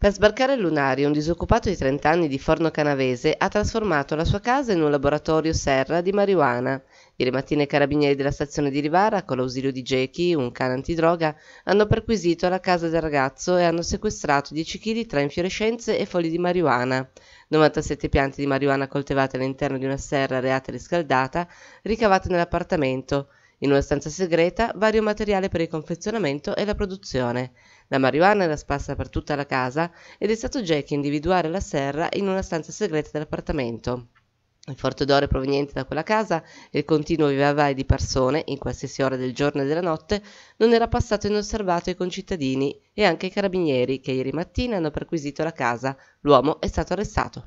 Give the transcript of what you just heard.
Per sbarcare il lunario, un disoccupato di 30 anni di Forno Canavese ha trasformato la sua casa in un laboratorio serra di marijuana. Ieri mattina i carabinieri della stazione di Rivara, con l'ausilio di Gechi, un cane antidroga, hanno perquisito la casa del ragazzo e hanno sequestrato 10 kg tra infiorescenze e foglie di marijuana, 97 piante di marijuana coltivate all'interno di una serra reata riscaldata, ricavate nell'appartamento, in una stanza segreta vario materiale per il confezionamento e la produzione. La marijuana era sparsa per tutta la casa ed è stato Jack a individuare la serra in una stanza segreta dell'appartamento. Il forte odore proveniente da quella casa e il continuo vivavai di persone, in qualsiasi ora del giorno e della notte, non era passato inosservato ai concittadini e anche ai carabinieri che ieri mattina hanno perquisito la casa. L'uomo è stato arrestato.